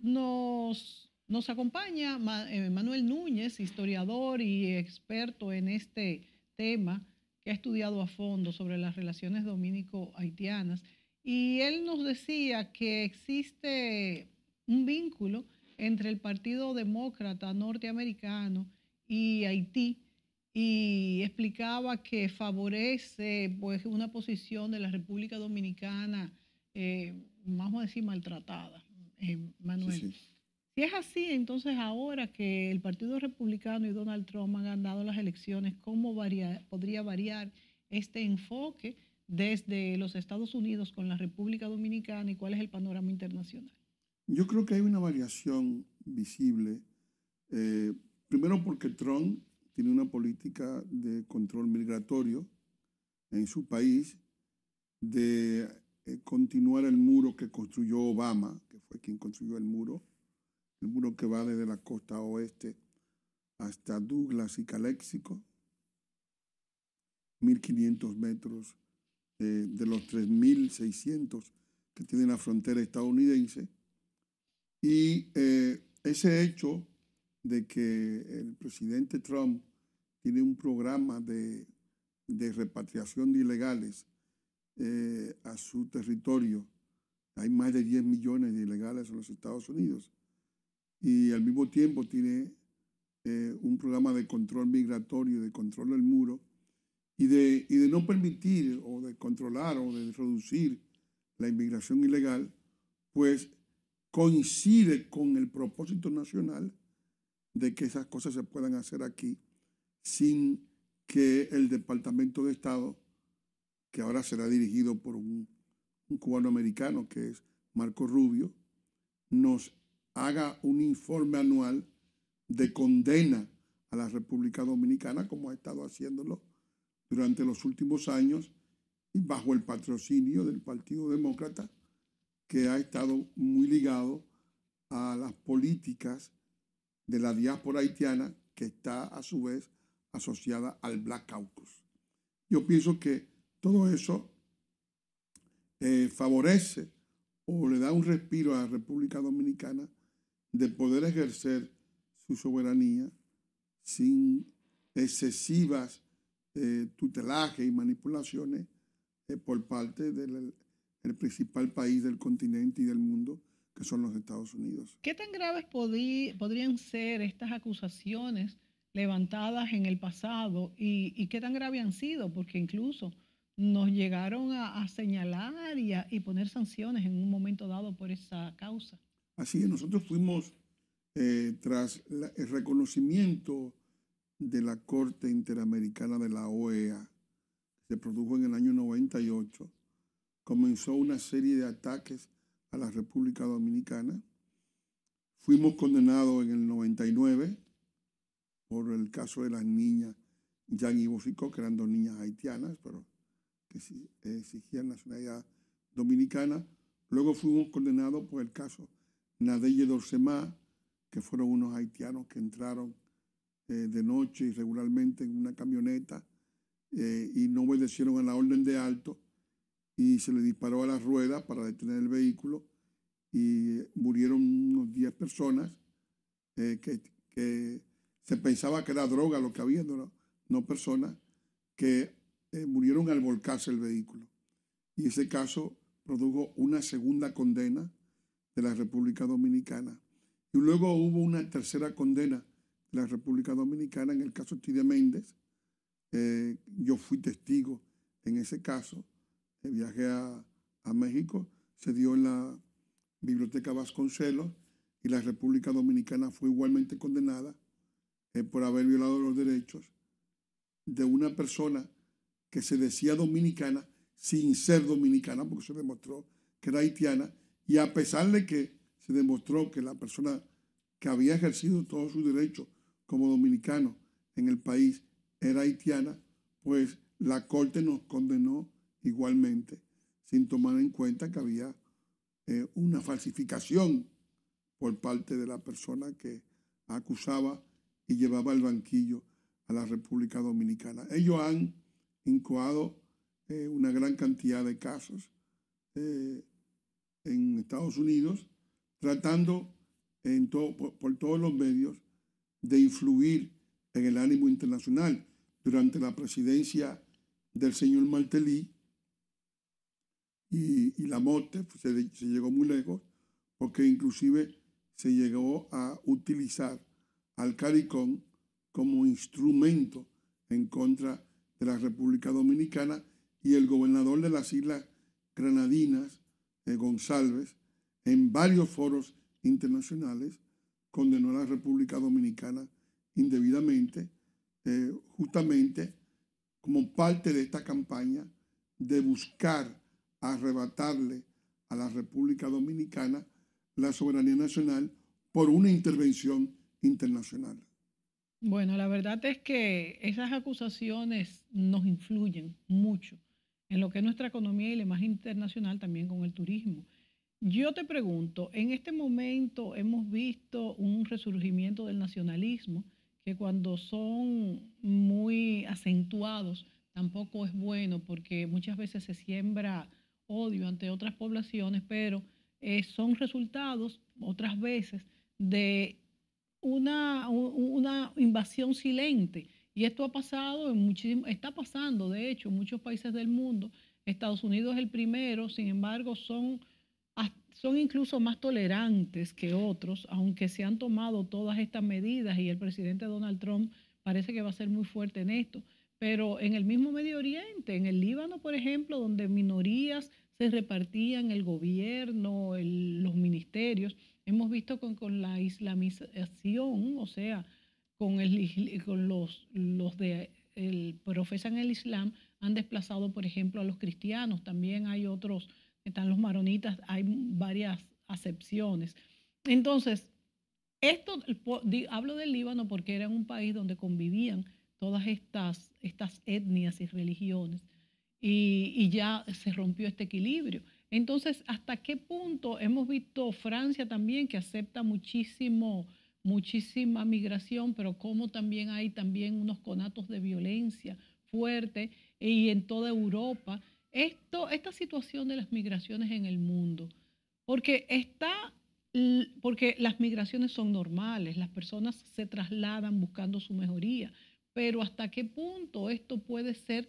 nos, acompaña eh, Manuel Núñez, historiador y experto en este tema, que ha estudiado a fondo sobre las relaciones dominico-haitianas. Y él nos decía que existe un vínculo entre el Partido Demócrata norteamericano y Haití y explicaba que favorece pues, una posición de la República Dominicana, eh, vamos a decir, maltratada. Eh, Manuel. Si es así, entonces ahora que el Partido Republicano y Donald Trump han ganado las elecciones, ¿cómo podría variar este enfoque desde los Estados Unidos con la República Dominicana y cuál es el panorama internacional? Yo creo que hay una variación visible. Eh, primero porque Trump tiene una política de control migratorio en su país, de continuar el muro que construyó Obama, que fue quien construyó el muro, el muro que va desde la costa oeste hasta Douglas y Calexico, 1500 metros de, los 3600 que tiene la frontera estadounidense. Y eh, ese hecho de que el presidente Trump tiene un programa de repatriación de ilegales eh, a su territorio. Hay más de 10 millones de ilegales en los Estados Unidos. Y al mismo tiempo tiene eh, un programa de control migratorio, de control del muro, y de, y de no permitir o de controlar o de reducir la inmigración ilegal, pues coincide con el propósito nacional de que esas cosas se puedan hacer aquí sin que el Departamento de Estado que ahora será dirigido por un, un cubano americano que es Marco Rubio, nos haga un informe anual de condena a la República Dominicana, como ha estado haciéndolo durante los últimos años y bajo el patrocinio del Partido Demócrata, que ha estado muy ligado a las políticas de la diáspora haitiana, que está a su vez asociada al Black Caucus. Yo pienso que todo eso eh, favorece o le da un respiro a la República Dominicana de poder ejercer su soberanía sin excesivas eh, tutelajes y manipulaciones eh, por parte del principal país del continente y del mundo, que son los Estados Unidos. ¿Qué tan graves podrían ser estas acusaciones levantadas en el pasado y, y qué tan graves han sido? Porque incluso nos llegaron a, señalar y, poner sanciones en un momento dado por esa causa. Así es, nosotros fuimos, eh, tras el reconocimiento de la Corte Interamericana de la OEA, que se produjo en el año 98, comenzó una serie de ataques a la República Dominicana. Fuimos condenados en el 99 por el caso de las niñas Jan y Bofico, que eran dos niñas haitianas, pero que eh, exigían nacionalidad dominicana. Luego fuimos condenados por el caso Nadeye Dorsemá, que fueron unos haitianos que entraron eh, de noche irregularmente en una camioneta eh, y no obedecieron a la orden de alto y se le disparó a las ruedas para detener el vehículo y murieron unos 10 personas que, se pensaba que era droga lo que había, no personas, que eh, murieron al volcarse el vehículo. Y ese caso produjo una segunda condena de la República Dominicana. Y luego hubo una tercera condena de la República Dominicana en el caso Tide Méndez. Eh, yo fui testigo en ese caso. Eh, viajé a, México, se dio en la Biblioteca Vasconcelos y la República Dominicana fue igualmente condenada por haber violado los derechos de una persona que se decía dominicana sin ser dominicana, porque se demostró que era haitiana, y a pesar de que se demostró que la persona que había ejercido todos sus derechos como dominicano en el país era haitiana, pues la Corte nos condenó igualmente, sin tomar en cuenta que había eh, una falsificación por parte de la persona que acusaba y llevaba el banquillo a la República Dominicana. Ellos han incoado eh, una gran cantidad de casos eh, en Estados Unidos, tratando en por, todos los medios de influir en el ánimo internacional. Durante la presidencia del señor Martelly y, la muerte pues, se, llegó muy lejos, porque inclusive se llegó a utilizar al CARICOM como instrumento en contra de la República Dominicana y el gobernador de las Islas Granadinas, eh, González, en varios foros internacionales, condenó a la República Dominicana indebidamente, eh, justamente como parte de esta campaña de buscar arrebatarle a la República Dominicana la soberanía nacional por una intervención internacional. Bueno, la verdad es que esas acusaciones nos influyen mucho en lo que es nuestra economía y la más internacional también con el turismo. Yo te pregunto, en este momento hemos visto un resurgimiento del nacionalismo que cuando son muy acentuados tampoco es bueno porque muchas veces se siembra odio ante otras poblaciones, pero eh, son resultados otras veces de una, una invasión silente. Y esto ha pasado en muchísimo, está pasando, de hecho, en muchos países del mundo. Estados Unidos es el primero, sin embargo, son, son incluso más tolerantes que otros, aunque se han tomado todas estas medidas y el presidente Donald Trump parece que va a ser muy fuerte en esto. Pero en el mismo Medio Oriente, en el Líbano, por ejemplo, donde minorías se repartían el gobierno, los ministerios, Hemos visto con, la islamización, o sea, con, los, los de el, profesan el Islam, han desplazado, por ejemplo, a los cristianos. También hay otros, están los maronitas, hay varias acepciones. Entonces, esto, hablo del Líbano porque era un país donde convivían todas estas, etnias y religiones y ya se rompió este equilibrio. Entonces, ¿hasta qué punto hemos visto Francia también que acepta muchísimo, muchísima migración, pero cómo también hay también unos conatos de violencia fuerte eh, y en toda Europa? Esto, esta situación de las migraciones en el mundo, porque está porque las migraciones son normales, las personas se trasladan buscando su mejoría, pero hasta qué punto esto puede ser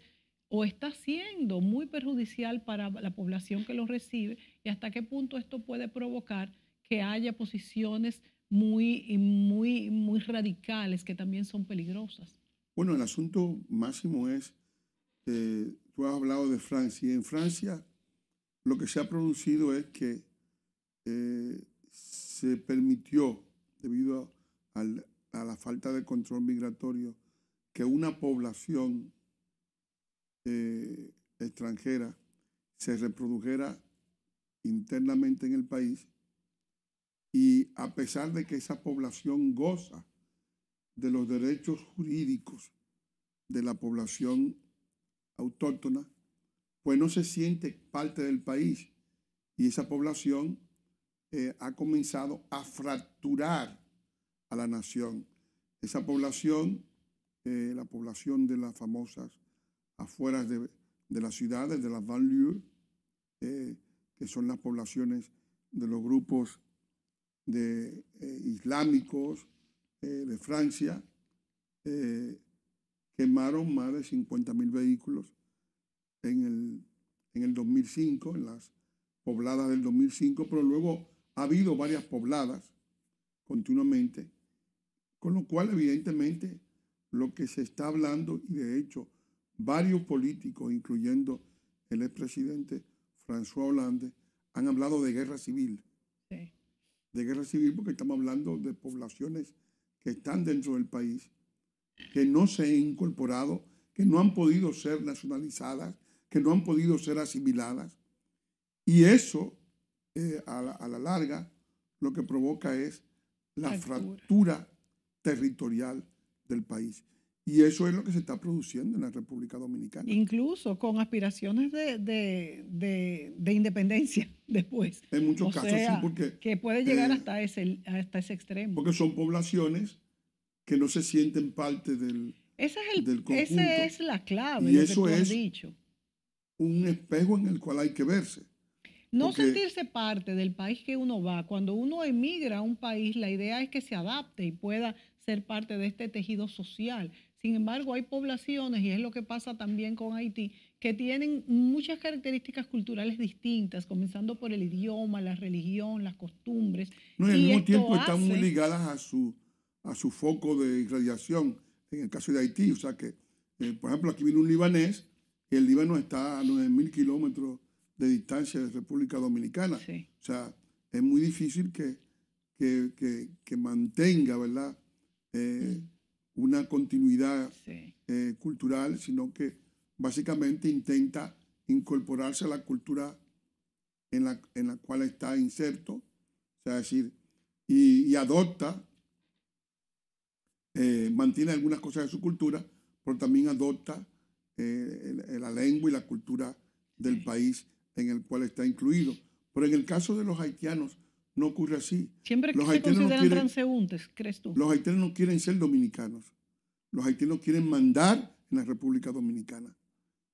o está siendo muy perjudicial para la población que lo recibe y hasta qué punto esto puede provocar que haya posiciones muy, muy, muy radicales que también son peligrosas. Bueno, el asunto máximo es, tú has hablado de Francia, y en Francia lo que se ha producido es que eh, se permitió, debido a la falta de control migratorio, que una población eh, extranjera se reprodujera internamente en el país y a pesar de que esa población goza de los derechos jurídicos de la población autóctona, pues no se siente parte del país y esa población eh, ha comenzado a fracturar a la nación. Esa población, eh, la población de las famosas ...afuera de, las ciudades, de las banlieues, eh, que son las poblaciones de los grupos de, eh, islámicos eh, de Francia, quemaron más de 50.000 vehículos en el, en el 2005, en las pobladas del 2005, pero luego ha habido varias pobladas continuamente, con lo cual evidentemente lo que se está hablando, y de hecho varios políticos, incluyendo el expresidente François Hollande, han hablado de guerra civil. De guerra civil porque estamos hablando de poblaciones que están dentro del país, que no se han incorporado, que no han podido ser nacionalizadas, que no han podido ser asimiladas. Y eso, eh, a, la, larga, lo que provoca es la fractura territorial del país. Y eso es lo que se está produciendo en la República Dominicana. Incluso con aspiraciones de, independencia después. En muchos casos, sí, porque... Que puede llegar eh, hasta, ese, hasta ese extremo. Porque son poblaciones que no se sienten parte del, ese es Esa es la clave, y eso es dicho. un espejo en el cual hay que verse. No sentirse parte del país que uno va. Cuando uno emigra a un país, la idea es que se adapte y pueda ser parte de este tejido social sin embargo, hay poblaciones, y es lo que pasa también con Haití, que tienen muchas características culturales distintas, comenzando por el idioma, la religión, las costumbres. No, y al mismo tiempo están muy ligadas a su, a su foco de irradiación, en el caso de Haití. O sea que, eh, por ejemplo, aquí viene un libanés, y el Líbano está a 9.000 kilómetros de distancia de República Dominicana. O sea, es muy difícil que, mantenga, ¿verdad? Eh, una continuidad eh, cultural, sino que básicamente intenta incorporarse a la cultura en la, en la cual está inserto, sea, es decir, y, adopta, eh, mantiene algunas cosas de su cultura, pero también adopta eh, la lengua y la cultura del país en el cual está incluido. Pero en el caso de los haitianos, no ocurre así. Siempre los se consideran transeúntes, ¿crees tú? Los haitianos no quieren ser dominicanos. Los haitianos quieren mandar en la República Dominicana.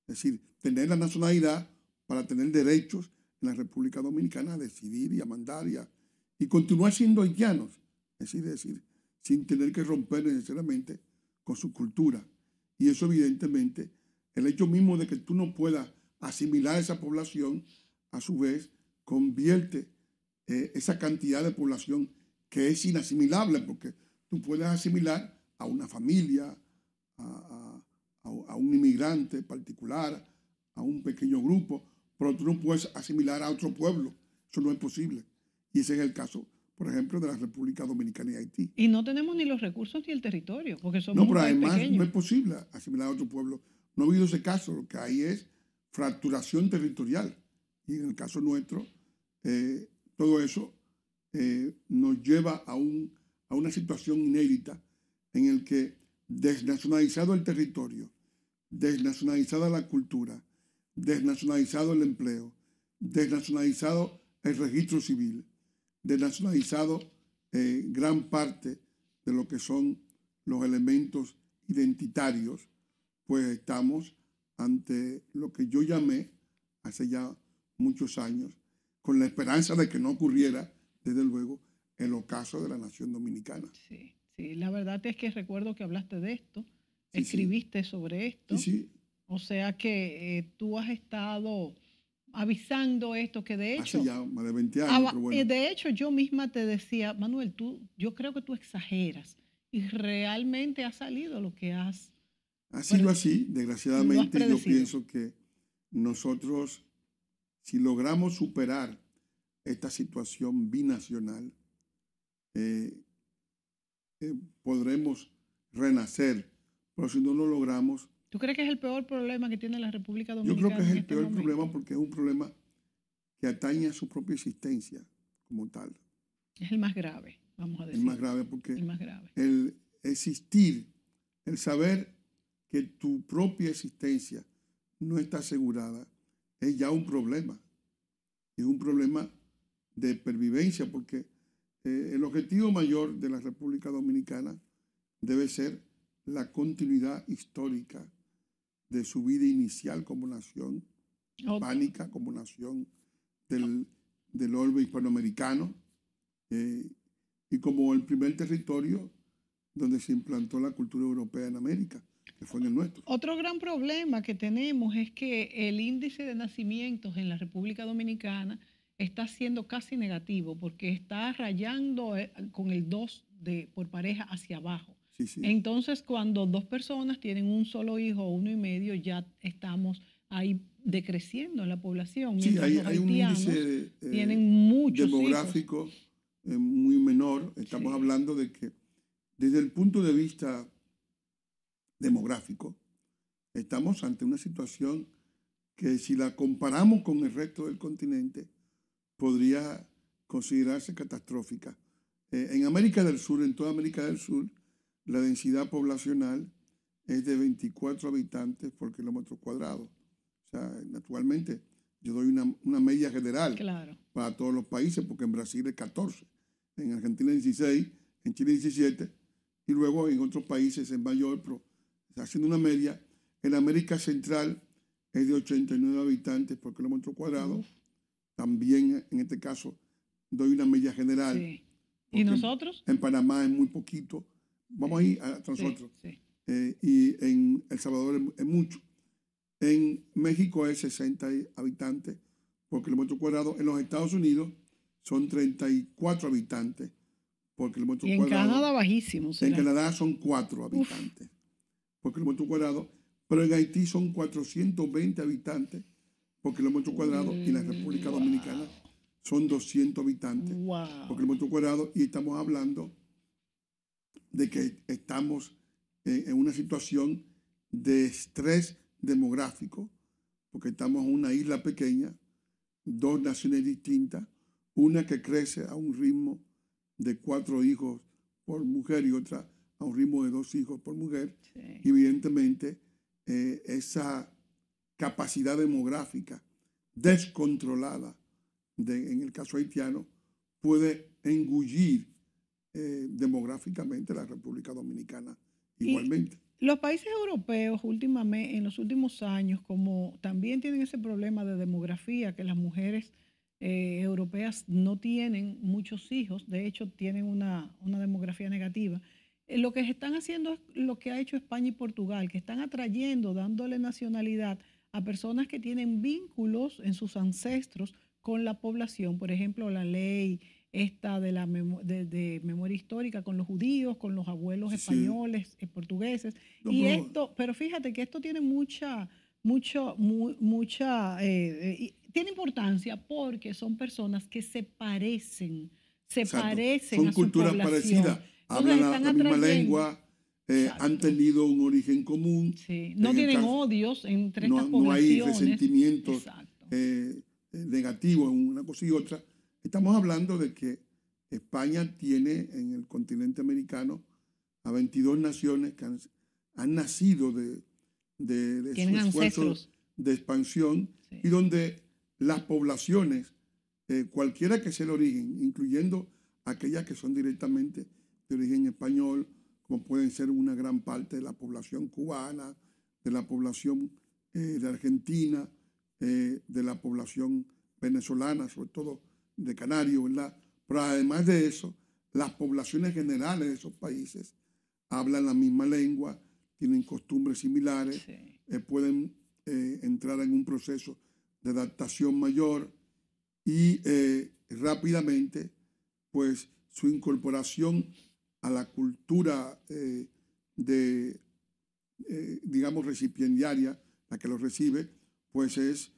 Es decir, tener la nacionalidad para tener derechos en la República Dominicana a decidir y a mandar y, continuar siendo haitianos. Es decir, es decir, sin tener que romper necesariamente con su cultura. Y eso evidentemente, el hecho mismo de que tú no puedas asimilar a esa población, a su vez, convierte eh, esa cantidad de población que es inasimilable, porque tú puedes asimilar a una familia, a, un inmigrante particular, a un pequeño grupo, pero tú no puedes asimilar a otro pueblo. Eso no es posible. Y ese es el caso, por ejemplo, de la República Dominicana y Haití. Y no tenemos ni los recursos ni el territorio, porque somos No, pero además no es posible asimilar a otro pueblo. No ha habido ese caso. Lo que hay es fracturación territorial. Y en el caso nuestro, eh, todo eso eh, nos lleva a, una situación inédita en el que desnacionalizado el territorio, desnacionalizada la cultura, desnacionalizado el empleo, desnacionalizado el registro civil, desnacionalizado eh, gran parte de lo que son los elementos identitarios, pues estamos ante lo que yo llamé hace ya muchos años con la esperanza de que no ocurriera, desde luego, el ocaso de la nación dominicana. Sí, sí, la verdad es que recuerdo que hablaste de esto, escribiste sobre esto. Sí, o sea que eh, tú has estado avisando esto que de hecho... Hace ya más de 20 años. Pero bueno. Eh, de hecho, yo misma te decía, Manuel, tú, yo creo que tú exageras y realmente ha salido lo que has... Ha sido así, desgraciadamente yo pienso que nosotros si logramos superar esta situación binacional, eh, eh, podremos renacer. Pero si no lo logramos... ¿Tú crees que es el peor problema que tiene la República Dominicana? Yo creo que es el este peor problema porque es un problema que atañe a su propia existencia como tal. Es el más grave, vamos a decir. El más grave porque el, más el existir, el saber que tu propia existencia no está asegurada, es ya un problema. Es un problema de pervivencia porque eh, el objetivo mayor de la República Dominicana debe ser la continuidad histórica de su vida inicial como nación hispánica, como nación del, orbe hispanoamericano eh, y como el primer territorio donde se implantó la cultura europea en América fue nuestro. Otro gran problema que tenemos es que el índice de nacimientos en la República Dominicana está siendo casi negativo porque está rayando eh, con el 2 de, por pareja hacia abajo. Entonces, cuando dos personas tienen un solo hijo o uno y medio, ya estamos ahí decreciendo en la población. Sí, hay, un índice eh, demográfico eh, muy menor. Estamos hablando de que desde el punto de vista demográfico, estamos ante una situación que si la comparamos con el resto del continente, podría considerarse catastrófica. Eh, en América del Sur, en toda América del Sur, la densidad poblacional es de 24 habitantes por kilómetro cuadrado. O sea, naturalmente, yo doy una, media general para todos los países, porque en Brasil es 14, en Argentina 16, en Chile 17, y luego en otros países es mayor, haciendo una media, en América Central es de 89 habitantes por kilómetro cuadrado. También en este caso doy una media general. ¿Y nosotros? En Panamá es muy poquito. Vamos a ir hasta nosotros. Eh, y en El Salvador es, mucho. En México es 60 habitantes por kilómetro cuadrado. En los Estados Unidos son 34 habitantes por kilómetro y en Canadá bajísimo. En Canadá son 4 habitantes por kilómetro cuadrado, pero en Haití son 420 habitantes por kilómetro cuadrado y en la República mm. Dominicana son 200 habitantes por kilómetro cuadrado y estamos hablando de que estamos en una situación de estrés demográfico, porque estamos en una isla pequeña, dos naciones distintas, una que crece a un ritmo de cuatro hijos por mujer y otra a un ritmo de dos hijos por mujer. evidentemente, eh, esa capacidad demográfica descontrolada, en el caso haitiano, puede engullir eh, demográficamente la República Dominicana igualmente. los países europeos últimamente, en los últimos años, como también tienen ese problema de demografía, que las mujeres eh, europeas no tienen muchos hijos, de hecho tienen una, una demografía negativa, eh, lo que están haciendo es lo que ha hecho España y Portugal, que están atrayendo, dándole nacionalidad a personas que tienen vínculos en sus ancestros con la población. Por ejemplo, la ley esta de, la de, memoria histórica con los judíos, con los abuelos españoles, eh, portugueses. y pero... esto, pero fíjate que esto tiene mucha, mucho, mucha, eh, tiene importancia porque son personas que se parecen, se parecen son a su culturas parecidas hablan la, misma lengua, eh, han tenido un origen común. No tienen odios entre no, estas no hay resentimientos eh, negativos en una cosa y otra. Estamos hablando de que España tiene en el continente americano a 22 naciones que han, nacido de, de, esfuerzos de expansión y donde las poblaciones, eh, cualquiera que sea el origen, incluyendo aquellas que son directamente de origen español, como pueden ser una gran parte de la población cubana, de la población eh, de Argentina, eh, de la población venezolana, sobre todo de Canarios, ¿verdad? Pero además de eso, las poblaciones generales de esos países hablan la misma lengua, tienen costumbres similares, eh, pueden entrar en un proceso de adaptación mayor y rápidamente, pues su incorporación a la cultura eh, de, eh, digamos, recipiendaria, la que los recibe, pues es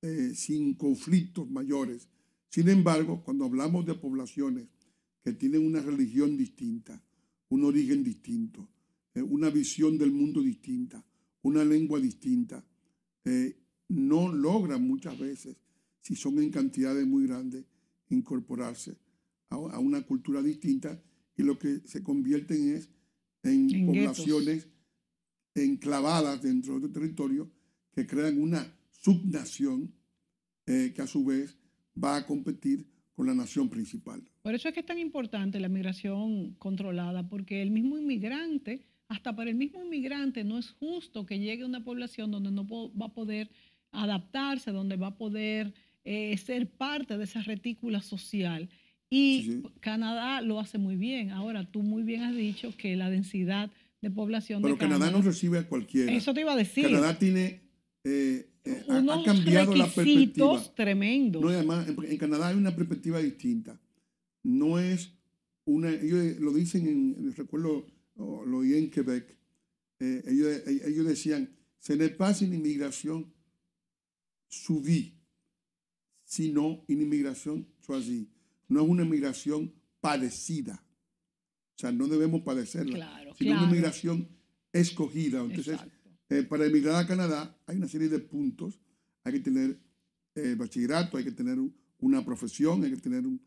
eh, sin conflictos mayores. Sin embargo, cuando hablamos de poblaciones que tienen una religión distinta, un origen distinto, una visión del mundo distinta, una lengua distinta, no logran muchas veces, si son en cantidades muy grandes, incorporarse a una cultura distinta lo que se convierten es en, poblaciones enclavadas dentro del territorio que crean una subnación eh, que a su vez va a competir con la nación principal. Por eso es que es tan importante la migración controlada, porque el mismo inmigrante, hasta para el mismo inmigrante, no es justo que llegue a una población donde no va a poder adaptarse, donde va a poder eh, ser parte de esa retícula social y Canadá lo hace muy bien. Ahora, tú muy bien has dicho que la densidad de población... Pero Canadá, no recibe a cualquiera. Eso te iba a decir. Canadá tiene... Eh, eh, ha cambiado la perspectiva. tremendos. No, además, en Canadá hay una perspectiva distinta. No es una... Ellos lo dicen, en, recuerdo, lo oí en Quebec. Eh, ellos, ellos decían, se le pasa en inmigración subí, sino en inmigración choisí no es una migración padecida. O sea, no debemos padecerla, claro, sino una migración escogida. Entonces, eh, para emigrar a Canadá hay una serie de puntos. Hay que tener eh, bachillerato, hay que tener una profesión, hay que tener un,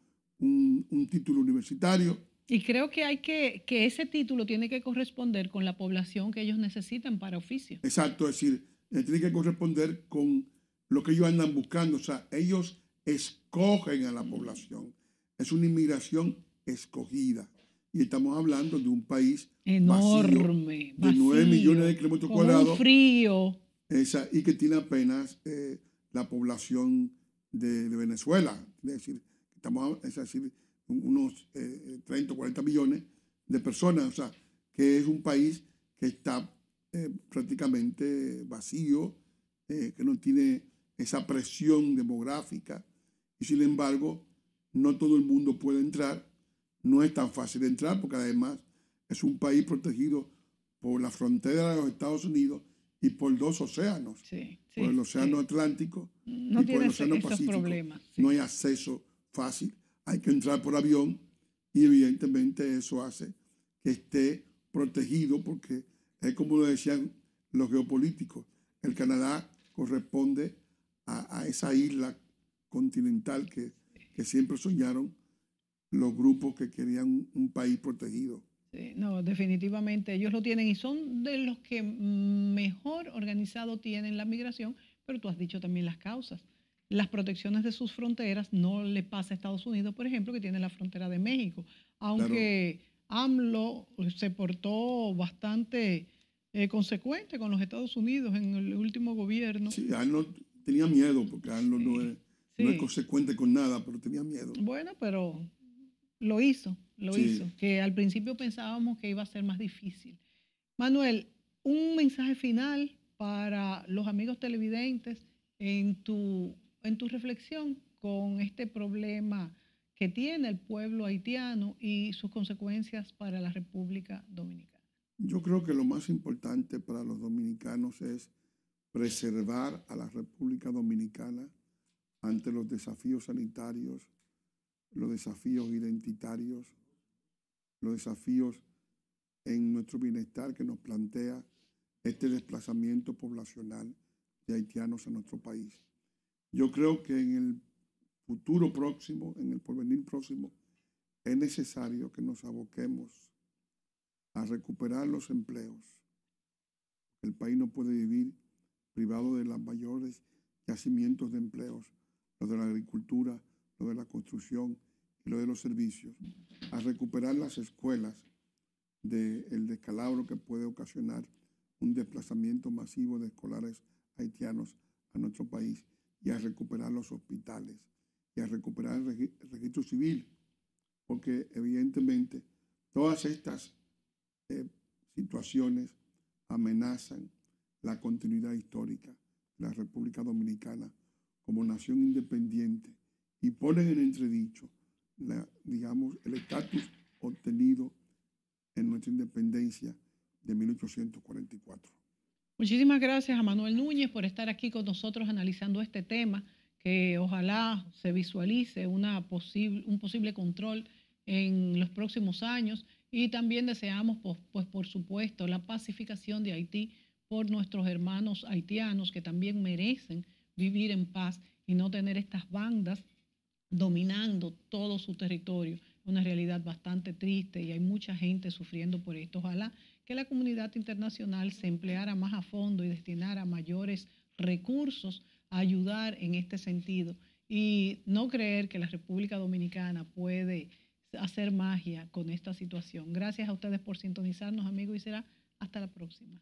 título universitario. Y creo que hay que, que ese título tiene que corresponder con la población que ellos necesitan para oficio. Exacto, es decir, eh, tiene que corresponder con lo que ellos andan buscando. O sea, ellos escogen a la población. Es una inmigración escogida. Y estamos hablando de un país enorme, de 9 millones de kilómetros cuadrados. frío. y que tiene apenas eh, la población de, Venezuela. Es decir, estamos, es decir, unos 30 eh, o 40 millones de personas. O sea, que es un país que está eh, prácticamente vacío, que no tiene esa presión demográfica. Y sin embargo, no todo el mundo puede entrar, no es tan fácil entrar porque además es un país protegido por la frontera de los Estados Unidos y por dos océanos, por el océano Atlántico y por el océano Pacífico. No hay acceso fácil, hay que entrar por avión y evidentemente eso hace que esté protegido porque es como lo decían los geopolíticos, el Canadá corresponde a, a esa isla continental que que siempre soñaron los grupos que querían un país protegido. No, definitivamente ellos lo tienen y son de los que mejor organizado tienen la migración, pero tú has dicho también las causas. Las protecciones de sus fronteras no le pasa a Estados Unidos, por ejemplo, que tiene la frontera de México. Aunque AMLO se portó bastante eh, consecuente con los Estados Unidos en el último gobierno. Sí, AMLO tenía miedo porque AMLO no, es... No es consecuente con nada, pero tenía miedo. Bueno, pero lo hizo, lo hizo. Que al principio pensábamos que iba a ser más difícil. Manuel, un mensaje final para los amigos televidentes en tu, en tu reflexión con este problema que tiene el pueblo haitiano y sus consecuencias para la República Dominicana. Yo creo que lo más importante para los dominicanos es preservar a la República Dominicana ante los desafíos sanitarios, los desafíos identitarios, los desafíos en nuestro bienestar que nos plantea este desplazamiento poblacional de haitianos a nuestro país. Yo creo que en el futuro próximo, en el porvenir próximo, es necesario que nos aboquemos a recuperar los empleos. El país no puede vivir privado de los mayores yacimientos de empleos lo de la agricultura, lo de la construcción y lo de los servicios, a recuperar las escuelas del descalabro que puede ocasionar un desplazamiento masivo de escolares haitianos a nuestro país y a recuperar los hospitales y a recuperar el, registro civil, porque evidentemente todas estas eh, situaciones amenazan la continuidad histórica de la República Dominicana como nación independiente y ponen en entredicho, digamos, el estatus obtenido en nuestra independencia de 1844. Muchísimas gracias a Manuel Núñez por estar aquí con nosotros analizando este tema, que ojalá se visualice una posible, un posible control en los próximos años y también deseamos, pues, pues por supuesto, la pacificación de Haití por nuestros hermanos haitianos que también merecen vivir en paz y no tener estas bandas dominando todo su territorio. Una realidad bastante triste y hay mucha gente sufriendo por esto. Ojalá que la comunidad internacional se empleara más a fondo y destinara mayores recursos a ayudar en este sentido y no creer que la República Dominicana puede hacer magia con esta situación. Gracias a ustedes por sintonizarnos, amigos, y será hasta la próxima.